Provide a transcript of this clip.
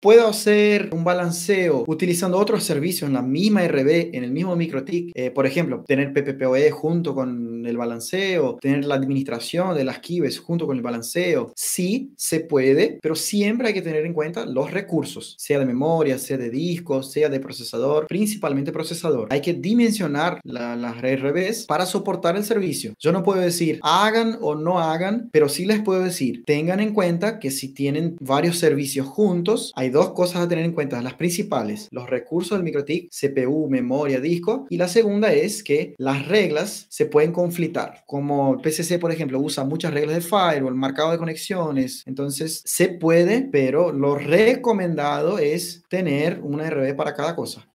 Puedo hacer un balanceo utilizando otros servicios en la misma RB, en el mismo microtic eh, por ejemplo, tener PPPoE junto con el balanceo, tener la administración de las kibes junto con el balanceo. Sí, se puede, pero siempre hay que tener en cuenta los recursos, sea de memoria, sea de disco, sea de procesador, principalmente procesador. Hay que dimensionar la, las RBs para soportar el servicio. Yo no puedo decir hagan o no hagan, pero sí les puedo decir tengan en cuenta que si tienen varios servicios juntos, hay hay dos cosas a tener en cuenta, las principales, los recursos del microtic CPU, memoria, disco, y la segunda es que las reglas se pueden conflitar, como el PCC, por ejemplo, usa muchas reglas de firewall, marcado de conexiones, entonces se puede, pero lo recomendado es tener una RB para cada cosa.